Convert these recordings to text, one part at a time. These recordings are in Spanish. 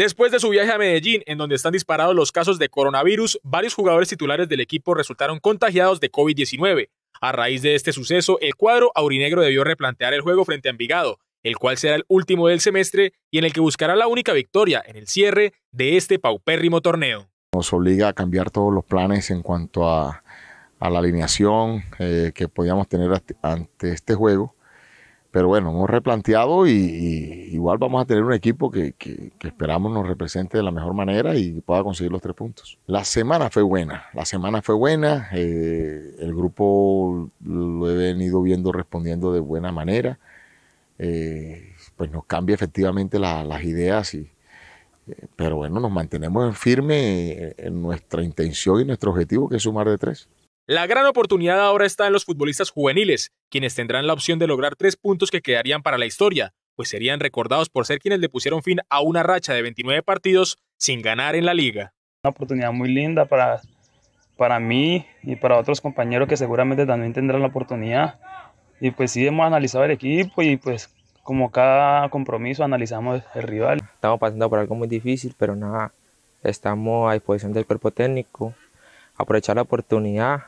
Después de su viaje a Medellín, en donde están disparados los casos de coronavirus, varios jugadores titulares del equipo resultaron contagiados de COVID-19. A raíz de este suceso, el cuadro aurinegro debió replantear el juego frente a Envigado, el cual será el último del semestre y en el que buscará la única victoria en el cierre de este paupérrimo torneo. Nos obliga a cambiar todos los planes en cuanto a, la alineación eh, que podíamos tener ante este juego pero bueno, hemos replanteado y, igual vamos a tener un equipo que, que, esperamos nos represente de la mejor manera y pueda conseguir los tres puntos. La semana fue buena, la semana fue buena, eh, el grupo lo he venido viendo respondiendo de buena manera, eh, pues nos cambia efectivamente las ideas y, eh, pero bueno, nos mantenemos firme en nuestra intención y nuestro objetivo, que es sumar de tres. La gran oportunidad ahora está en los futbolistas juveniles, quienes tendrán la opción de lograr tres puntos que quedarían para la historia, pues serían recordados por ser quienes le pusieron fin a una racha de 29 partidos sin ganar en la liga. Una oportunidad muy linda para, para mí y para otros compañeros que seguramente también tendrán la oportunidad. Y pues sí, hemos analizado el equipo y pues como cada compromiso analizamos el rival. Estamos pasando por algo muy difícil, pero nada, estamos a disposición del cuerpo técnico, aprovechar la oportunidad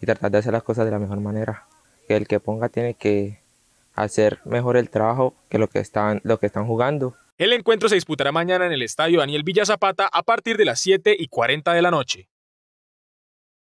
y tratar de hacer las cosas de la mejor manera. Que el que ponga tiene que hacer mejor el trabajo que lo que están, lo que están jugando. El encuentro se disputará mañana en el Estadio Daniel Villa Zapata a partir de las 7 y 40 de la noche.